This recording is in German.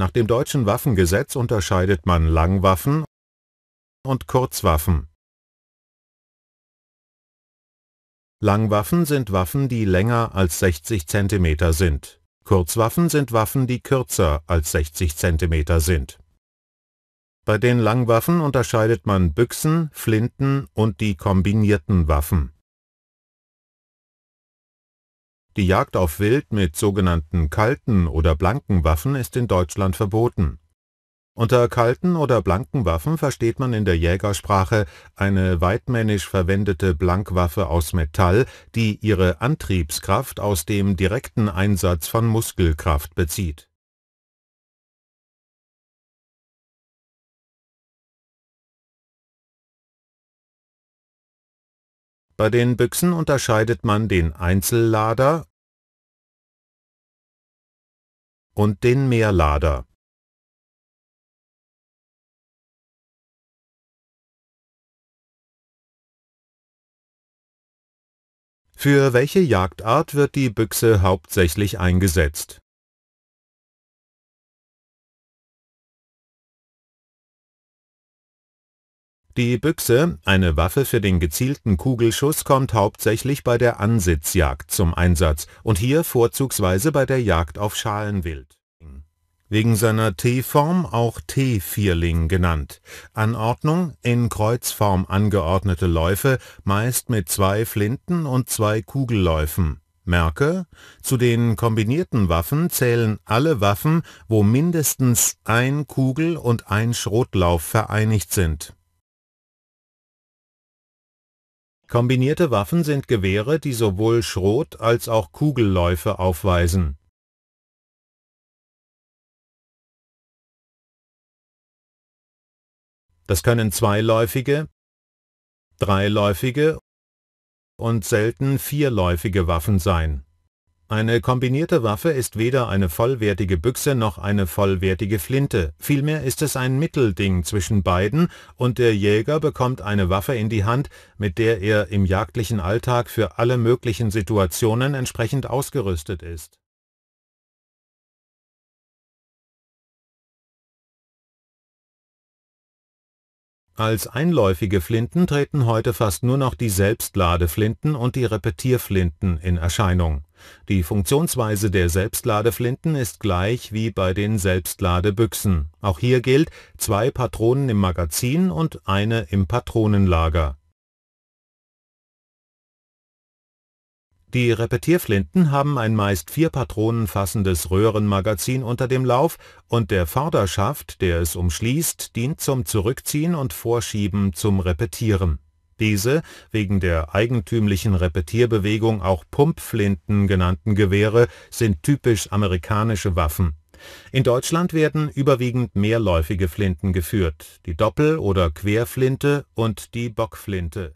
Nach dem deutschen Waffengesetz unterscheidet man Langwaffen und Kurzwaffen. Langwaffen sind Waffen, die länger als 60 cm sind. Kurzwaffen sind Waffen, die kürzer als 60 cm sind. Bei den Langwaffen unterscheidet man Büchsen, Flinten und die kombinierten Waffen die Jagd auf Wild mit sogenannten kalten oder blanken Waffen ist in Deutschland verboten. Unter kalten oder blanken Waffen versteht man in der Jägersprache eine weitmännisch verwendete Blankwaffe aus Metall, die ihre Antriebskraft aus dem direkten Einsatz von Muskelkraft bezieht Bei den Büchsen unterscheidet man den Einzellader und den Mehrlader. Für welche Jagdart wird die Büchse hauptsächlich eingesetzt Die Büchse, eine Waffe für den gezielten Kugelschuss, kommt hauptsächlich bei der Ansitzjagd zum Einsatz und hier vorzugsweise bei der Jagd auf Schalenwild. Wegen seiner T-Form auch T-Vierling genannt. Anordnung in Kreuzform angeordnete Läufe, meist mit zwei Flinten und zwei Kugelläufen. Merke, zu den kombinierten Waffen zählen alle Waffen, wo mindestens ein Kugel- und ein Schrotlauf vereinigt sind Kombinierte Waffen sind Gewehre, die sowohl Schrot als auch Kugelläufe aufweisen Das können zweiläufige, dreiläufige und selten vierläufige Waffen sein eine kombinierte Waffe ist weder eine vollwertige Büchse noch eine vollwertige Flinte, vielmehr ist es ein Mittelding zwischen beiden und der Jäger bekommt eine Waffe in die Hand, mit der er im jagdlichen Alltag für alle möglichen Situationen entsprechend ausgerüstet ist Als einläufige Flinten treten heute fast nur noch die Selbstladeflinten und die Repetierflinten in Erscheinung die Funktionsweise der Selbstladeflinten ist gleich wie bei den Selbstladebüchsen. Auch hier gilt: zwei Patronen im Magazin und eine im Patronenlager. Die Repetierflinten haben ein meist vier Patronen fassendes Röhrenmagazin unter dem Lauf und der Vorderschaft, der es umschließt, dient zum Zurückziehen und Vorschieben zum Repetieren diese wegen der eigentümlichen Repetierbewegung auch Pumpflinten genannten Gewehre sind typisch amerikanische Waffen. In Deutschland werden überwiegend mehrläufige Flinten geführt, die Doppel- oder Querflinte und die Bockflinte